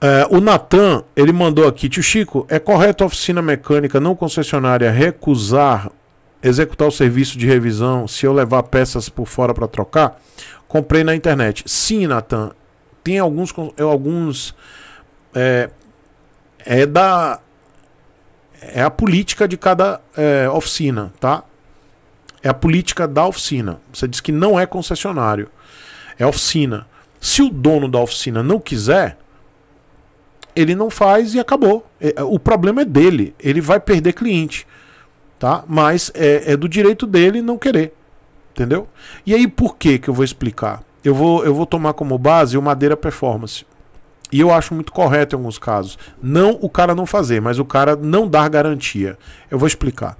É, o Natan, ele mandou aqui, tio Chico, é correto a oficina mecânica não concessionária recusar executar o serviço de revisão se eu levar peças por fora para trocar? Comprei na internet. Sim, Natan, tem alguns... É, alguns é, é da... É a política de cada é, oficina, tá? É a política da oficina. Você diz que não é concessionário, é oficina. Se o dono da oficina não quiser ele não faz e acabou. É, é, o problema é dele, ele vai perder cliente, tá? Mas é, é do direito dele não querer, entendeu? E aí por que que eu vou explicar? Eu vou, eu vou tomar como base o Madeira Performance. E eu acho muito correto em alguns casos. Não o cara não fazer, mas o cara não dar garantia. Eu vou explicar.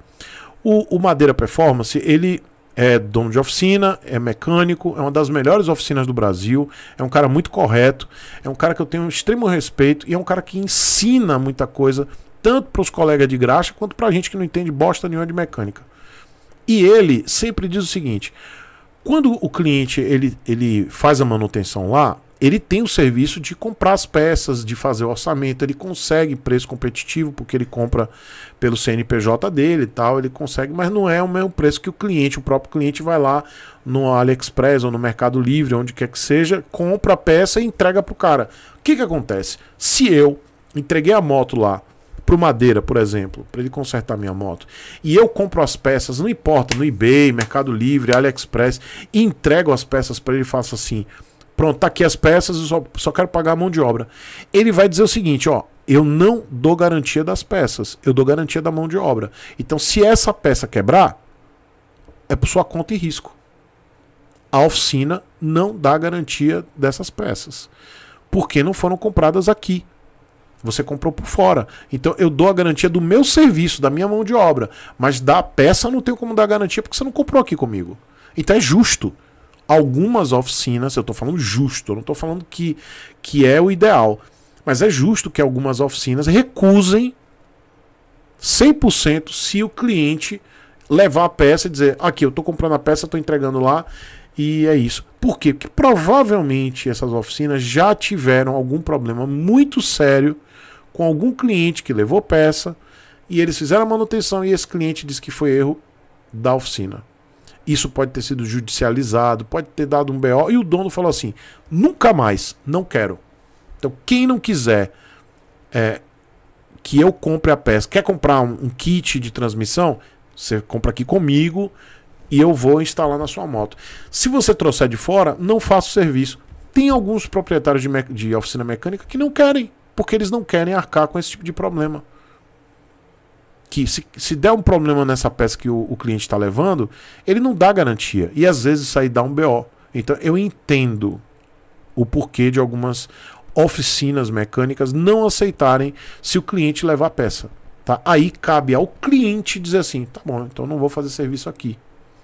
O, o Madeira Performance, ele é dono de oficina, é mecânico, é uma das melhores oficinas do Brasil, é um cara muito correto, é um cara que eu tenho um extremo respeito e é um cara que ensina muita coisa, tanto para os colegas de graxa quanto para a gente que não entende bosta nenhuma de mecânica. E ele sempre diz o seguinte: quando o cliente ele, ele faz a manutenção lá, ele tem o serviço de comprar as peças, de fazer o orçamento, ele consegue preço competitivo porque ele compra pelo CNPJ dele e tal, ele consegue, mas não é o mesmo preço que o cliente, o próprio cliente vai lá no AliExpress ou no Mercado Livre, onde quer que seja, compra a peça e entrega pro cara. O que que acontece? Se eu entreguei a moto lá pro Madeira, por exemplo, para ele consertar minha moto, e eu compro as peças, não importa, no eBay, Mercado Livre, AliExpress, e entrego as peças para ele, faço assim: Pronto, tá aqui as peças, eu só, só quero pagar a mão de obra. Ele vai dizer o seguinte, ó, eu não dou garantia das peças, eu dou garantia da mão de obra. Então, se essa peça quebrar, é por sua conta e risco. A oficina não dá garantia dessas peças, porque não foram compradas aqui. Você comprou por fora. Então eu dou a garantia do meu serviço, da minha mão de obra, mas da peça não tenho como dar garantia porque você não comprou aqui comigo. Então é justo algumas oficinas, eu estou falando justo, eu não estou falando que, que é o ideal, mas é justo que algumas oficinas recusem 100% se o cliente levar a peça e dizer: aqui, eu estou comprando a peça, estou entregando lá e é isso. Por quê? Porque provavelmente essas oficinas já tiveram algum problema muito sério com algum cliente que levou peça e eles fizeram a manutenção e esse cliente disse que foi erro da oficina. Isso pode ter sido judicializado, pode ter dado um BO. E o dono falou assim: nunca mais, não quero. Então, quem não quiser é, que eu compre a peça, quer comprar um, um kit de transmissão, você compra aqui comigo e eu vou instalar na sua moto. Se você trouxer de fora, não faço serviço. Tem alguns proprietários de, de oficina mecânica que não querem, porque eles não querem arcar com esse tipo de problema que se, se der um problema nessa peça que o, o cliente está levando, ele não dá garantia. E às vezes isso aí dá um BO. Então eu entendo o porquê de algumas oficinas mecânicas não aceitarem se o cliente levar a peça. Tá? Aí cabe ao cliente dizer assim: tá bom, então não vou fazer serviço aqui.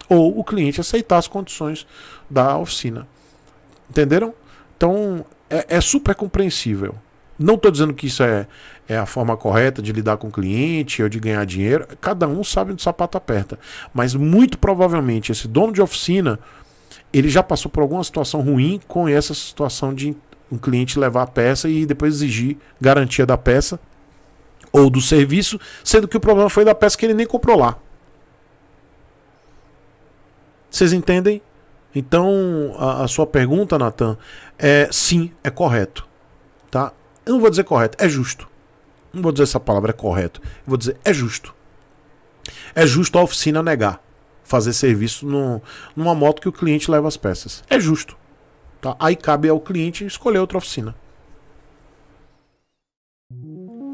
Ou o cliente aceitar as condições da oficina. Entenderam? Então é, é super compreensível. Não estou dizendo que isso é, é a forma correta de lidar com o cliente ou de ganhar dinheiro. Cada um sabe onde o sapato aperta. Mas muito provavelmente esse dono de oficina ele já passou por alguma situação ruim com essa situação de um cliente levar a peça e depois exigir garantia da peça ou do serviço, sendo que o problema foi da peça que ele nem comprou lá. Vocês entendem? Então, a, a sua pergunta, Natan, é sim, é correto. Tá? Eu não vou dizer correto, é justo. Não vou dizer essa palavra é correto. Eu vou dizer é justo. É justo a oficina negar fazer serviço no, numa moto que o cliente leva as peças. É justo. Tá? Aí cabe ao cliente escolher outra oficina.